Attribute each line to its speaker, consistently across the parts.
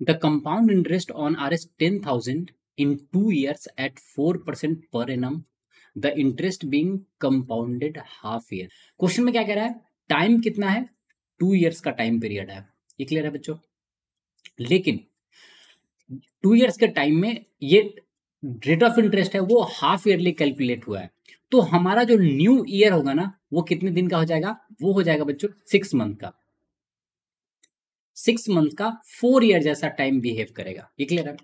Speaker 1: The compound interest on Rs 10,000 in two years at 4% per annum, the interest being compounded half year. Question में क्या कह रहा है time कितना है टू ईयर्स का टाइम पीरियड है ये क्लियर है बच्चों लेकिन टू ईयर्स के टाइम में ये रेट ऑफ इंटरेस्ट है वो हाफ ईयरली कैलकुलेट हुआ है तो हमारा जो न्यू ईयर होगा ना वो कितने दिन का हो जाएगा वो हो जाएगा बच्चों सिक्स मंथ का सिक्स मंथ का फोर ईयर जैसा टाइम बिहेव करेगा ये क्लियर है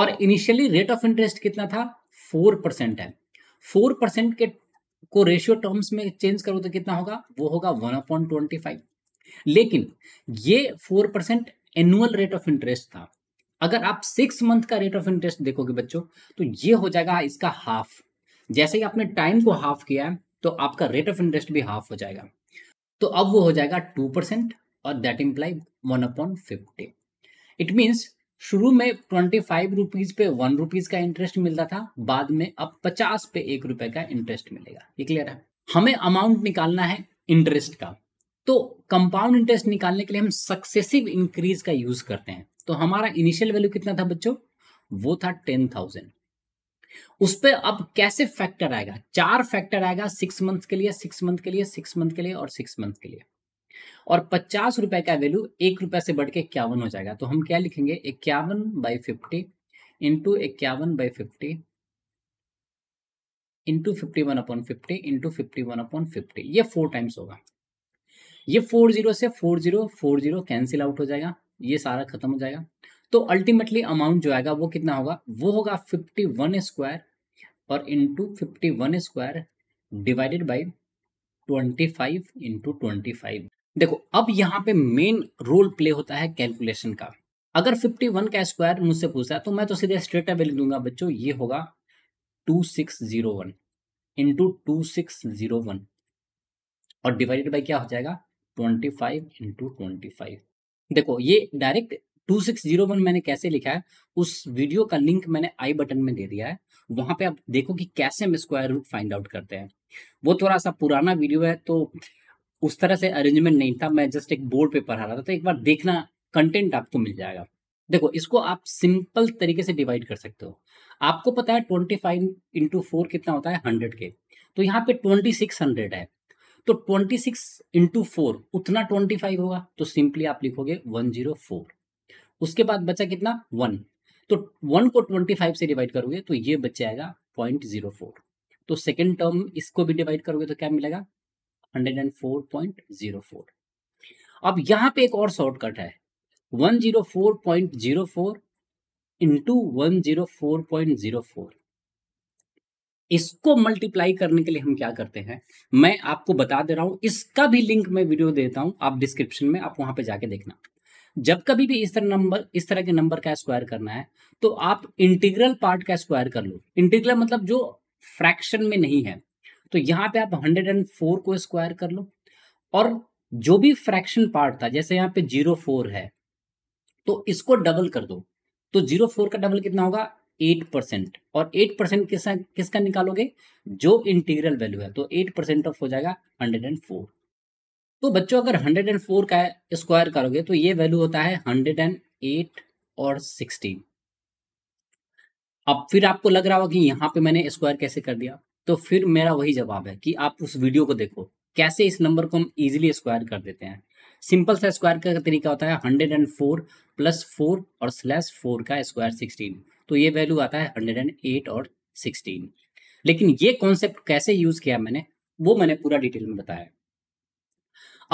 Speaker 1: और इनिशियली रेट ऑफ इंटरेस्ट कितना था फोर परसेंट है फोर परसेंट के को रेशियो टर्म्स में चेंज करो तो कितना होगा वो होगा वन अपॉइंट ट्वेंटी फाइव लेकिन ये four percent annual rate of interest था अगर आप सिक्स मंथ का रेट ऑफ इंटरेस्ट देखोगे बच्चों तो ये हो जाएगा इसका हाफ जैसे ही आपने टाइम को हाफ किया है तो आपका रेट ऑफ इंटरेस्ट भी हाफ हो जाएगा तो अब वो हो जाएगा टू परसेंट और that imply one upon fifty it means शुरू में ट्वेंटी फाइव रुपीज पे वन रुपीज का इंटरेस्ट मिलता था बाद में अब पचास पे एक रुपए का इंटरेस्ट मिलेगा ये क्लियर है हमें अमाउंट निकालना है इंटरेस्ट का तो कंपाउंड इंटरेस्ट निकालने के लिए हम सक्सेसिव इंक्रीज का यूज करते हैं तो हमारा इनिशियल वैल्यू कितना था बच्चों वो था टेन थाउजेंड उस पर अब कैसे फैक्टर आएगा चार फैक्टर आएगा सिक्स मंथ के लिए सिक्स मंथ के लिए सिक्स मंथ के लिए और सिक्स मंथ के लिए और पचास रुपए का वैल्यू एक रुपए से बढ़ के इक्यावन हो जाएगा तो हम क्या लिखेंगे इक्यावन बाई फिफ्टी इंटू इक्यावन by fifty into fifty one upon fifty into fifty one upon fifty ये फोर टाइम्स होगा ये फोर जीरो से four zero four zero cancel out हो जाएगा ये सारा खत्म हो जाएगा तो अल्टीमेटली अमाउंट जो आएगा वो कितना होगा वो होगा फिफ्टी वन स्क्वायर और into fifty one square divided by twenty five into twenty five देखो अब यहाँ पे मेन रोल प्ले होता है कैलकुलेशन का अगर फिफ्टी वन का स्क्वायर मुझसे पूछता है तो मैं तो सीधे स्ट्रेट अवे लिख दूंगा बच्चों ये होगा two six zero one into two six zero one और डिवाइडेड बाई क्या हो जाएगा twenty five into twenty five देखो ये डायरेक्ट 2601 मैंने कैसे लिखा है उस वीडियो का लिंक मैंने आई बटन में दे दिया है वहां पे आप देखो कि कैसे हम स्क्वायर रूट फाइंड आउट करते हैं वो थोड़ा सा पुराना वीडियो है तो उस तरह से अरेंजमेंट नहीं था मैं जस्ट एक बोर्ड पे पढ़ा रहा था तो एक बार देखना कंटेंट आपको मिल जाएगा देखो इसको आप सिंपल तरीके से डिवाइड कर सकते हो आपको पता है ट्वेंटी फाइव इंटू फोर कितना होता है हंड्रेड के तो यहाँ पे ट्वेंटी सिक्स हंड्रेड है तो ट्वेंटी सिक्स इंटू फोर उतना ट्वेंटी फाइव होगा तो सिंपली आप लिखोगे वन जीरो फोर उसके बाद बचा कितना वन तो वन को ट्वेंटी फाइव से डिवाइड करोगे तो ये बच जाएगा पॉइंट जीरो फोर तो सेकेंड टर्म इसको भी डिवाइड करोगे तो क्या मिलेगा hundred and four point zero four अब यहां पे एक और शॉर्टकट है one zero four point zero four into one zero four point zero four इसको मल्टीप्लाई करने के लिए हम क्या करते हैं मैं आपको बता दे रहा हूं इसका भी लिंक मैं वीडियो देता हूं आप डिस्क्रिप्शन में आप वहां पे जाके देखना जब कभी भी इस तरह नंबर इस तरह के नंबर का स्क्वायर करना है तो आप इंटीग्रल पार्ट का स्क्वायर कर लो इंटीग्रल मतलब जो फ्रैक्शन में नहीं है तो यहाँ पे आप 104 को स्क्वायर कर लो और जो भी फ्रैक्शन पार्ट था जैसे यहाँ पे जीरो फोर है तो इसको डबल कर दो तो जीरो फोर का डबल कितना होगा एट परसेंट और एट परसेंट किसका किसका निकालोगे जो इंटीग्रल वैल्यू है तो एट परसेंट ऑफ हो जाएगा हंड्रेड एंड फोर तो बच्चों अगर 104 का स्क्वायर करोगे तो ये वैल्यू होता है 108 और 16 अब फिर आपको लग रहा होगा कि यहाँ पे मैंने स्क्वायर कैसे कर दिया तो फिर मेरा वही जवाब है कि आप उस वीडियो को देखो कैसे इस नंबर को हम इजिली स्क्वायर कर देते हैं सिंपल सा स्क्वायर का तरीका होता है hundred and four plus four और स्लैश फोर का स्क्वायर सिक्सटीन तो ये वैल्यू आता है हंड्रेड एंड एट और सिक्सटीन लेकिन ये कॉन्सेप्ट कैसे यूज किया मैंने वो मैंने पूरा डिटेल में बताया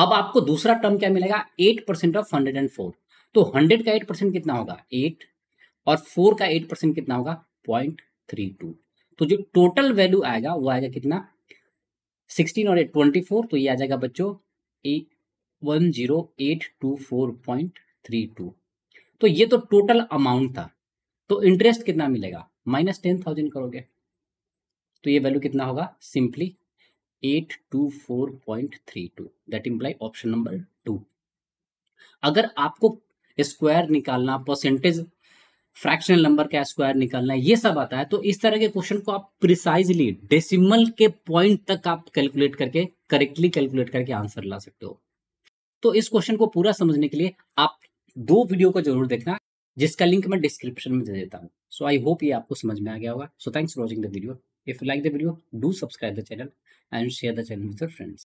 Speaker 1: अब आपको दूसरा टर्म क्या मिलेगा eight percent of hundred and four तो हंड्रेड का एट परसेंट कितना होगा एट और फोर का एट परसेंट कितना होगा पॉइंट थ्री टू तो जो टोटल वैल्यू आएगा वो आएगा कितना सिक्सटीन और एट ट्वेंटी फोर तो ये आ जाएगा बच्चों one zero eight two four point three two तो ये तो टोटल अमाउंट था तो इंटरेस्ट कितना मिलेगा माइनस टेन थाउजेंड करोगे तो ये वैल्यू कितना होगा simply 824.32 that imply option number two अगर आपको स्क्वायर निकालना परसेंटेज फ्रैक्शनल नंबर का स्क्वायर निकालना ये सब आता है तो इस तरह के क्वेश्चन को आप प्रिसाइजली डेसिमल के पॉइंट तक आप कैलकुलेट करके करेक्टली कैलकुलेट करके आंसर ला सकते हो तो इस क्वेश्चन को पूरा समझने के लिए आप दो वीडियो को जरूर देखना जिसका लिंक मैं डिस्क्रिप्शन में दे देता हूँ सो आई होप ये आपको समझ में आ गया होगा so thanks for watching the video If you like the video, do subscribe the channel and share the channel with your friends.